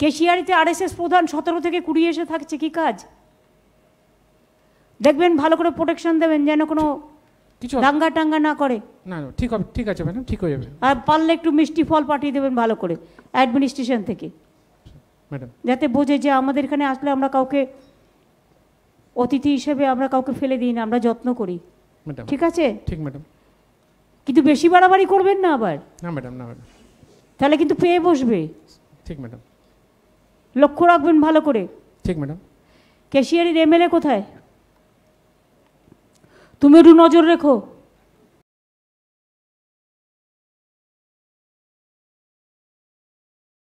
কেশিয়ারিতে RSS প্রধান সতেরো থেকে কুড়ি এসে থাকছে কি কাজ দেখবেন ভালো করে প্রোটেকশন দেবেন যেন কোনো কিছু ডাঙ্গা টাঙ্গা না করে না না ঠিক হবে ঠিক আছে ম্যাডাম ঠিক হয়ে যাবে আর পারলে একটু মিষ্টি ফল পাঠিয়ে দেবেন ভালো করে অ্যাডমিনিস্ট্রেশন থেকে ম্যাডাম যাতে বোঝে যে আমাদের এখানে আসলে আমরা কাউকে অতিথি হিসেবে আমরা কাউকে ফেলে দিই না আমরা যত্ন করি ম্যাডাম ঠিক আছে ঠিক ম্যাডাম কিন্তু বেশি বাড়াবাড়ি করবেন না আবার না ম্যাডাম না ম্যাডাম তাহলে কিন্তু পেয়ে বসবে ঠিক ম্যাডাম লক্ষ্য রাখবেন ভালো করে ঠিক ম্যাডাম ক্যাশিয়ারির এমএলএ কোথায় তুমি একটু নজর রেখো